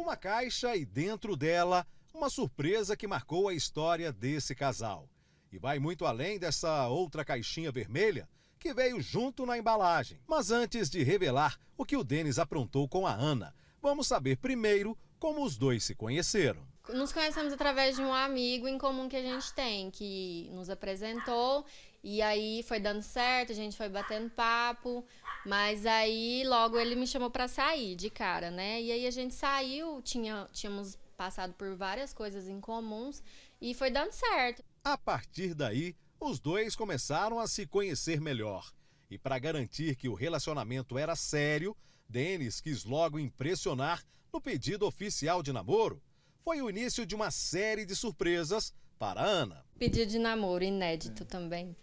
uma caixa e dentro dela uma surpresa que marcou a história desse casal. E vai muito além dessa outra caixinha vermelha que veio junto na embalagem. Mas antes de revelar o que o Denis aprontou com a Ana, vamos saber primeiro como os dois se conheceram. Nos conhecemos através de um amigo em comum que a gente tem, que nos apresentou e aí foi dando certo, a gente foi batendo papo, mas aí logo ele me chamou para sair de cara, né? E aí a gente saiu, tinha, tínhamos passado por várias coisas em comuns e foi dando certo. A partir daí, os dois começaram a se conhecer melhor. E para garantir que o relacionamento era sério, Denis quis logo impressionar no pedido oficial de namoro. Foi o início de uma série de surpresas para Ana. Pedido de namoro inédito é. também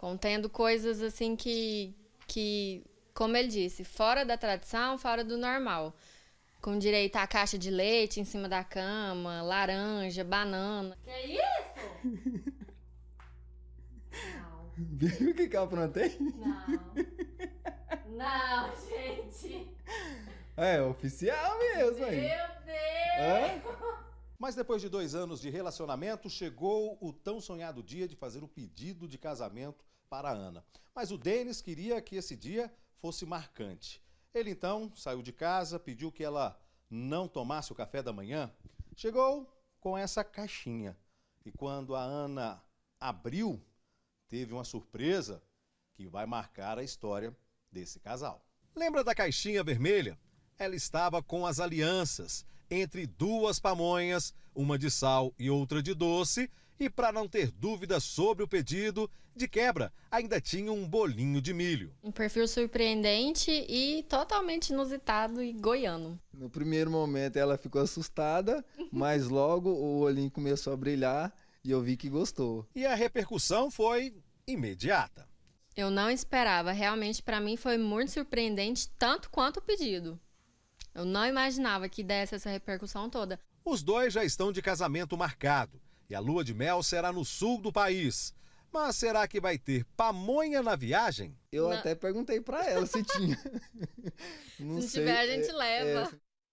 contendo coisas assim que, que, como ele disse, fora da tradição, fora do normal. Com direito à caixa de leite em cima da cama, laranja, banana. Que é isso? Não. Viu o que, que eu aprontei? Não. Não, gente. É oficial mesmo, aí. Meu Deus! Mas depois de dois anos de relacionamento, chegou o tão sonhado dia de fazer o pedido de casamento para Ana. Mas o Denis queria que esse dia fosse marcante. Ele então saiu de casa, pediu que ela não tomasse o café da manhã. Chegou com essa caixinha. E quando a Ana abriu, teve uma surpresa que vai marcar a história desse casal. Lembra da caixinha vermelha? Ela estava com as alianças entre duas pamonhas, uma de sal e outra de doce, e para não ter dúvidas sobre o pedido, de quebra, ainda tinha um bolinho de milho. Um perfil surpreendente e totalmente inusitado e goiano. No primeiro momento ela ficou assustada, mas logo o olhinho começou a brilhar e eu vi que gostou. E a repercussão foi imediata. Eu não esperava, realmente para mim foi muito surpreendente tanto quanto o pedido. Eu não imaginava que desse essa repercussão toda. Os dois já estão de casamento marcado e a lua de mel será no sul do país. Mas será que vai ter pamonha na viagem? Eu Não. até perguntei para ela se tinha. se sei, tiver, a gente é, leva. É...